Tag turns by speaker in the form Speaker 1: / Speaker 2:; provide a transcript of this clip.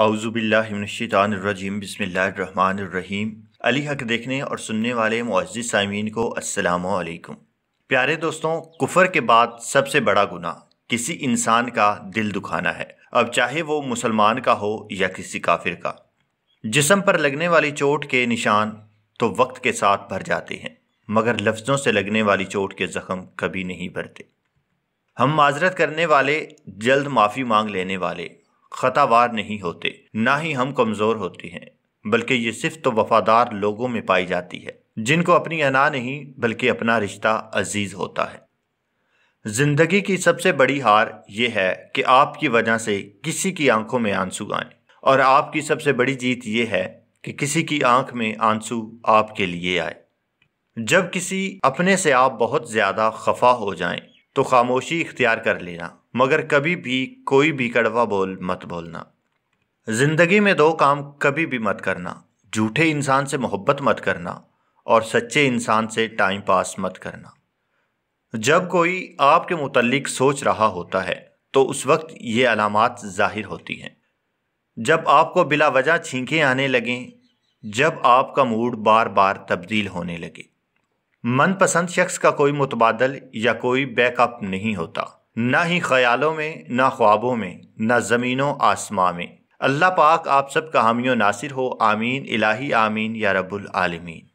Speaker 1: अवज़ुबिल्लिमिनशानरजीम बसमीम अली हक देखने और सुनने वाले मुआज़ सामीन को असलकुम प्यारे दोस्तों कुफर के बाद सबसे बड़ा गुना किसी इंसान का दिल दुखाना है अब चाहे वो मुसलमान का हो या किसी काफिर का जिसम पर लगने वाली चोट के निशान तो वक्त के साथ भर जाते हैं मगर लफ्ज़ों से लगने वाली चोट के ज़ख़म कभी नहीं भरते हम माजरत करने वाले जल्द माफ़ी मांग लेने वाले ख़तावार नहीं होते ना ही हम कमज़ोर होते हैं बल्कि ये सिर्फ तो वफादार लोगों में पाई जाती है जिनको अपनी अना नहीं बल्कि अपना रिश्ता अजीज़ होता है ज़िंदगी की सबसे बड़ी हार ये है कि आपकी वजह से किसी की आंखों में आंसू आए और आपकी सबसे बड़ी जीत यह है कि किसी की आंख में आंसू आपके लिए आए जब किसी अपने से आप बहुत ज़्यादा खफा हो जाएं तो खामोशी इख्तियार कर लेना मगर कभी भी कोई भी कड़वा बोल मत बोलना ज़िंदगी में दो काम कभी भी मत करना झूठे इंसान से मोहब्बत मत करना और सच्चे इंसान से टाइम पास मत करना जब कोई आपके मुतलक सोच रहा होता है तो उस वक्त ये अलामत ज़ाहिर होती हैं जब आपको बिला वजह छींकें आने लगें जब आपका मूड बार बार तब्दील होने लगे मनपसंद शख्स का कोई मुतबादल या कोई बैकअप नहीं होता ना ही ख्यालों में ना ख्वाबों में ना ज़मीनों आसमां में अल्लाह पाक आप सब का हामियों नासिर हो आमीन इलाही आमीन या रब्बुल आलमीन